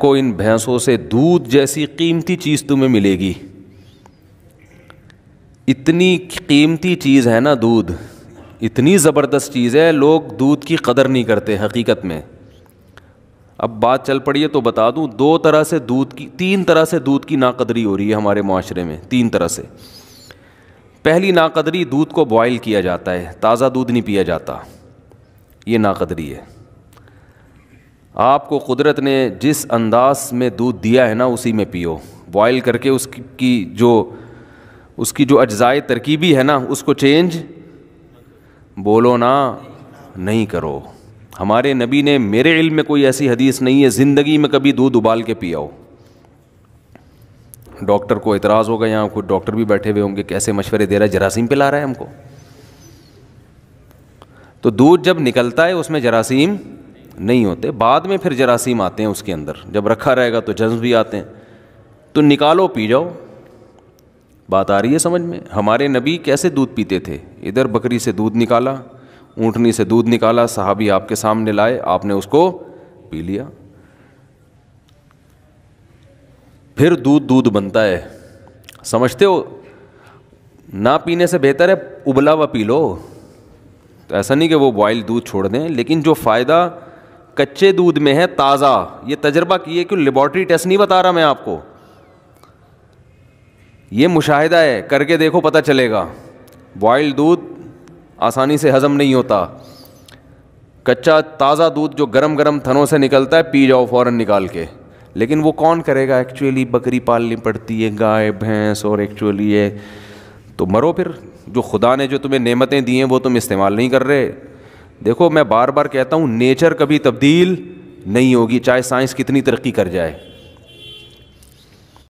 को इन भैंसों से दूध जैसी कीमती चीज़ तुम्हें मिलेगी इतनी कीमती चीज़ है ना दूध इतनी ज़बरदस्त चीज़ है लोग दूध की कदर नहीं करते हकीकत में अब बात चल पड़ी है तो बता दूं दो तरह से दूध की तीन तरह से दूध की नाकदरी हो रही है हमारे माशरे में तीन तरह से पहली नाकदरी दूध को बॉयल किया जाता है ताज़ा दूध नहीं पिया जाता ये नाकदरी है आपको कुदरत ने जिस अंदाज में दूध दिया है ना उसी में पियो बॉयल करके उसकी जो उसकी जो अज्जाए तरकीबी है ना उसको चेंज बोलो ना नहीं करो हमारे नबी ने मेरे इल्म में कोई ऐसी हदीस नहीं है ज़िंदगी में कभी दूध उबाल के पियाओ डॉक्टर को इतराज़ होगा यहाँ कुछ डॉक्टर भी बैठे हुए होंगे कैसे मशवरे दे रहा है जरासीम पिला रहा है हमको तो दूध जब निकलता है उसमें जरासीम नहीं होते बाद में फिर जरासीम आते हैं उसके अंदर जब रखा रहेगा तो जज्म भी आते हैं तो निकालो पी जाओ बात आ रही है समझ में हमारे नबी कैसे दूध पीते थे इधर बकरी से दूध निकाला ऊँटनी से दूध निकाला साहबी आपके सामने लाए आपने उसको पी लिया फिर दूध दूध बनता है समझते हो ना पीने से बेहतर है उबला हुआ पी लो तो ऐसा नहीं कि वो बॉयल दूध छोड़ दें लेकिन जो फ़ायदा कच्चे दूध में है ताज़ा ये तजर्बा किए कि लेबॉर्ट्री टेस्ट नहीं बता रहा मैं आपको ये मुशाहिदा है करके देखो पता चलेगा बॉयल्ड दूध आसानी से हज़म नहीं होता कच्चा ताज़ा दूध जो गरम गरम थनों से निकलता है पी जाओ फ़ौर निकाल के लेकिन वो कौन करेगा एक्चुअली बकरी पालनी पड़ती है गाय भैंस और एक्चुअली ये तो मरो फिर जो खुदा ने जो तुम्हें नेमतें दी हैं वो तुम इस्तेमाल नहीं कर रहे देखो मैं बार बार कहता हूँ नेचर कभी तब्दील नहीं होगी चाहे साइंस कितनी तरक्की कर जाए